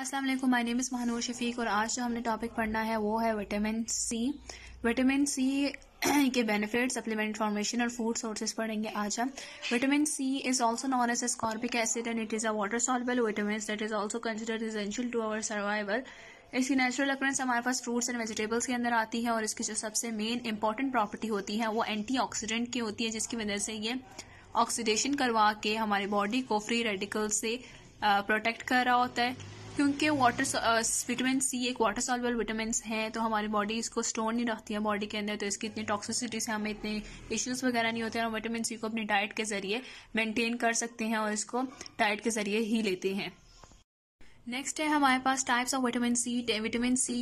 अस्सलाम वालेकुम my name is Mahnoor Shafiq और आज जो हमने टॉपिक पढ़ना है वो है विटामिन सी विटामिन सी के बेनिफिट सप्लीमेंट फॉर्मेशन और फूड सोर्सेज पढ़ेंगे आज हम vitamin C is also known as ascorbic acid and it is a water soluble vitamin that is also considered essential to our survival इसकी natural occurrence हमारे पास fruits and vegetables के अंदर आती है और इसकी जो सबसे मेन इंपॉर्टेंट प्रॉपर्टी होती है वो ऑक्सीडेंट की होती है जिसकी वजह से ये ऑक्सीडेशन करवा के हमारी बॉडी को फ्री रेडिकल से प्रोटेक्ट कर रहा होता है क्योंकि वाटर विटामिन सी एक वाटर सॉल्युबल विटामिन है तो हमारी बॉडी इसको स्टोर नहीं रखती है बॉडी के अंदर तो इसकी इतनी टॉक्सिसिटी से हमें इतने इश्यूज वगैरह नहीं होते हैं और विटामिन सी को अपनी डाइट के ज़रिए मेनटेन कर सकते हैं और इसको डाइट के ज़रिए ही लेते हैं नेक्स्ट है हमारे पास types of vitamin C vitamin C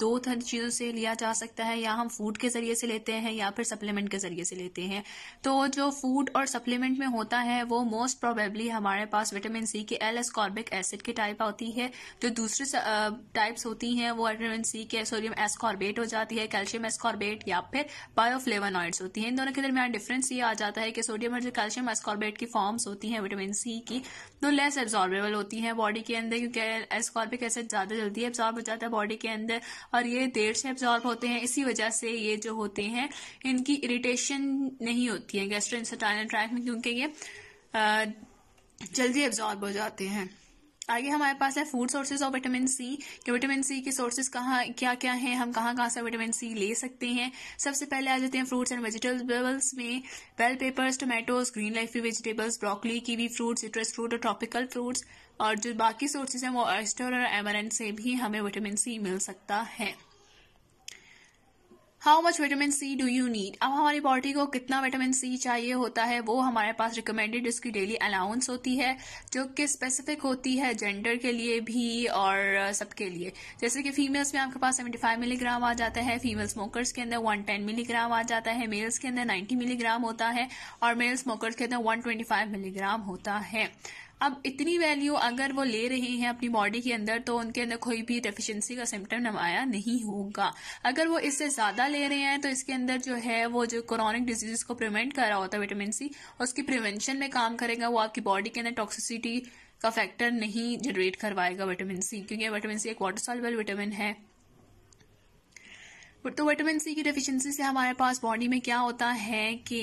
दो तरह चीज़ों से लिया जा सकता है या हम फूड के ज़रिए से लेते हैं या फिर सप्लीमेंट के ज़रिए से लेते हैं तो जो फूड और सप्लीमेंट में होता है वो मोस्ट प्रोबेबली हमारे पास विटामिन सी के एल एस्कॉर्बिक एसिड की टाइप होती है जो दूसरी टाइप्स होती हैं वो विटामिन सी के सोडियम एस्कॉर्बेट हो जाती है कैल्शियम एस्कॉर्बेट या फिर बायोफ्लेवानॉइड्स होती हैं इन दोनों के दरमियान डिफरेंस ये आ जाता है कि सोडियम और जो कैल्शियम एस्कॉर्बेट की फॉर्म्स होती हैं विटामिन सी की तो लेस एब्जॉर्बेबल होती हैं बॉडी के अंदर क्योंकि एस्कॉर्बिक एसिड ज्यादा जल्दी एब्जॉर्ब हो जाता है बॉडी के अंदर और ये देर से एब्जॉर्ब होते हैं इसी वजह से ये जो होते हैं इनकी इरिटेशन नहीं होती है गैस्ट्रो ट्रैक में क्योंकि ये जल्दी एब्जॉर्ब हो जाते हैं आगे हमारे पास है food sources of vitamin C कि विटामिन सी के सोर्सेज कहाँ क्या क्या हैं हम कहाँ कहाँ से विटामिन सी ले सकते हैं सबसे पहले आ जाते हैं फ्रूट्स एंड वेजिटेबल्स में bell peppers tomatoes green leafy vegetables broccoli kiwi fruit citrus fruit और ट्रॉपिकल फ्रूट्स और जो बाकी सोर्सेज हैं वो ऑयस्टर और एमरन से भी हमें विटामिन सी मिल सकता है how much vitamin C do you need अब हमारी बॉडी को कितना विटामिन सी चाहिए होता है वो हमारे पास रिकमेंडेड इसकी डेली अलाउंस होती है जो कि स्पेसिफिक होती है जेंडर के लिए भी और uh, सबके लिए जैसे कि फीमेल्स में आपके पास 75 मिलीग्राम आ जाता है फीमेल स्मोकर्स के अंदर 110 मिलीग्राम आ जाता है मेल्स के अंदर 90 मिलीग्राम होता है और मेल स्मोकर्स के अंदर 125 मिलीग्राम होता है अब इतनी वैल्यू अगर वो ले रहे हैं अपनी बॉडी के अंदर तो उनके अंदर कोई भी डेफिशिएंसी का सिम्टम नमाया नहीं होगा अगर वो इससे ज़्यादा ले रहे हैं तो इसके अंदर जो है वो जो क्रॉनिक डिजीज को प्रिवेंट कर रहा होता है विटामिन सी उसकी प्रिवेंशन में काम करेगा वो आपकी बॉडी के अंदर टॉक्सिसिटी का फैक्टर नहीं जनरेट करवाएगा विटामिन सी क्योंकि विटामिन सी एक वाटर सॉल्युबल विटामिन है तो विटामिन सी की डेफिशिएंसी से हमारे पास बॉडी में क्या होता है कि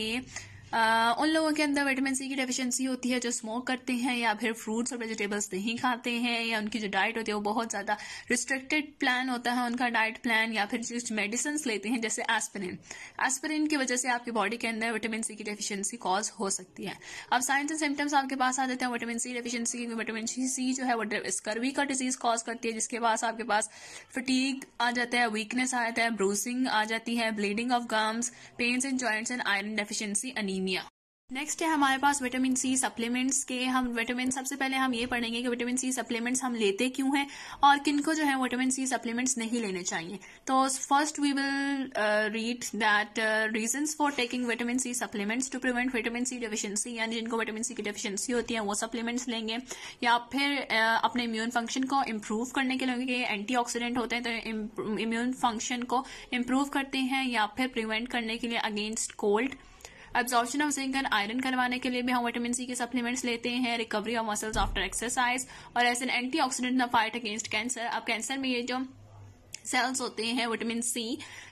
उन लोगों के अंदर विटामिन सी की डेफिशिएंसी होती है जो स्मोक करते हैं या फिर फ्रूट्स और वेजिटेबल्स नहीं खाते हैं या उनकी जो डाइट होती है वो बहुत ज़्यादा रिस्ट्रिक्टेड प्लान होता है उनका डाइट प्लान या फिर जो मेडिसिन लेते हैं जैसे एस्पिरिन एस्पिरिन की वजह से आपकी बॉडी के अंदर विटामिन सी की डेफिशिएंसी कॉज हो सकती है अब साइंस एंड सिम्टम्स आपके पास आ जाते हैं विटामिन सी डेफिशिएंसी क्योंकि विटामिन सी जो है वो स्कर्वी का डिजीज कॉज करती है जिसके पास आपके पास फटीक आ जाता है वीकनेस आ जाता है ब्रूसिंग आ जाती है bleeding of gums pains in joints and iron deficiency anaem anaemia next है हमारे पास विटामिन सी सप्लीमेंट्स के हम विटामिन सबसे पहले हम ये पढ़ेंगे कि विटामिन सी सप्लीमेंट्स हम लेते क्यों हैं और किनको जो है विटामिन सी सप्लीमेंट्स नहीं लेने चाहिए तो first we will read that reasons for taking vitamin C supplements to prevent vitamin C deficiency यानी जिनको विटामिन सी की डेफिशिएंसी होती है वो सप्लीमेंट्स लेंगे या फिर uh, अपने इम्यून फंक्शन को इम्प्रूव करने के लिए एंटी ऑक्सीडेंट होते हैं तो इम्यून फंक्शन को इम्प्रूव करते हैं या फिर प्रिवेंट करने के लिए against cold absorption of zinc and iron करवाने के लिए भी हम विटामिन सी के सप्लीमेंट्स लेते हैं recovery of muscles after exercise और as an antioxidant the fight against cancer अब कैंसर में ये जो सेल्स होते हैं विटामिन सी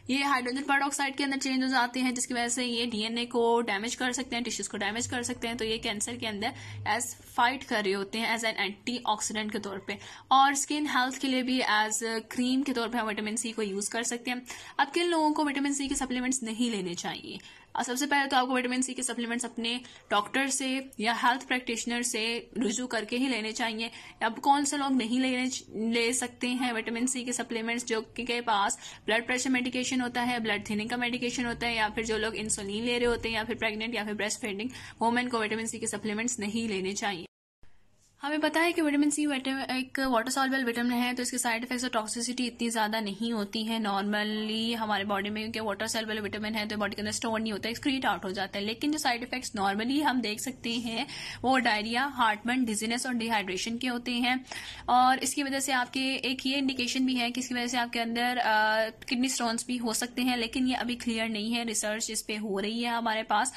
ये हाइड्रोजन पेरोक्साइड के अंदर चेंज हो जाते हैं जिसकी वजह से ये डीएनए को डैमेज कर सकते हैं टिश्यूज को डैमेज कर सकते हैं तो ये कैंसर के अंदर एज फाइट कर रहे होते हैं एज एन एंटी ऑक्सीडेंट के तौर पे और स्किन हेल्थ के लिए भी एज क्रीम के तौर पे हम विटामिन सी को यूज कर सकते हैं अब किन लोगों को विटामिन सी के सप्लीमेंट्स नहीं लेने चाहिए सबसे पहले तो आपको विटामिन सी के सप्लीमेंट्स अपने डॉक्टर से या हेल्थ प्रैक्टिशनर से रिज्यू करके ही लेने चाहिए अब कौन से लोग नहीं लेने ले सकते हैं विटामिन सी के सप्लीमेंट्स जो के पास ब्लड प्रेशर मेडिकेशन होता है ब्लड थिनिंग का मेडिकेशन होता है या फिर जो लोग इंसुलिन ले रहे होते हैं या फिर प्रेगनेंट या फिर ब्रेस्ट फीडिंग वुमेन को विटामिन सी के सप्लीमेंट्स नहीं लेने चाहिए हमें पता है कि विटामिन सी एक वाटर सॉल्युबल विटामिन है तो इसके साइड इफेक्ट्स और टॉक्सिसिटी इतनी ज़्यादा नहीं होती है नॉर्मली हमारे बॉडी में क्योंकि वाटर सॉल्युबल विटामिन है तो बॉडी के अंदर स्टोर नहीं होता एक्सक्रीट आउट हो जाता है लेकिन जो साइड इफेक्ट्स नॉर्मली हम देख सकते हैं वो डायरिया हार्टमन डिजीनेस और डिहाइड्रेशन के होते हैं और इसकी वजह से आपके एक ये इंडिकेशन भी है कि इसकी वजह से आपके अंदर किडनी स्टोन्स भी हो सकते हैं लेकिन ये अभी क्लियर नहीं है रिसर्च इस पर हो रही है हमारे पास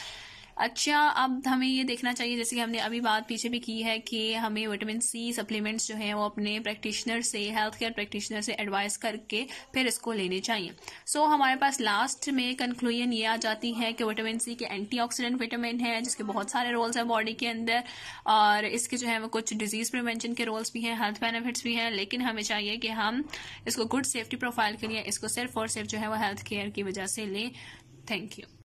अच्छा अब हमें ये देखना चाहिए जैसे कि हमने अभी बात पीछे भी की है कि हमें विटामिन सी सप्लीमेंट्स जो है वो अपने प्रैक्टिशनर से हेल्थ केयर प्रैक्टिशनर से एडवाइस करके फिर इसको लेने चाहिए सो so, हमारे पास लास्ट में कंक्लूजन ये आ जाती है कि विटामिन सी के एंटीऑक्सीडेंट विटामिन है जिसके बहुत सारे रोल्स हैं बॉडी के अंदर और इसके जो है वो कुछ डिजीज प्रिवेंशन के रोल्स भी हैं हेल्थ बेनिफिट्स भी हैं लेकिन हमें चाहिए कि हम इसको गुड सेफ्टी प्रोफाइल के लिए इसको सिर्फ और सिर्फ जो है वो हेल्थ केयर की वजह से लें थैंक यू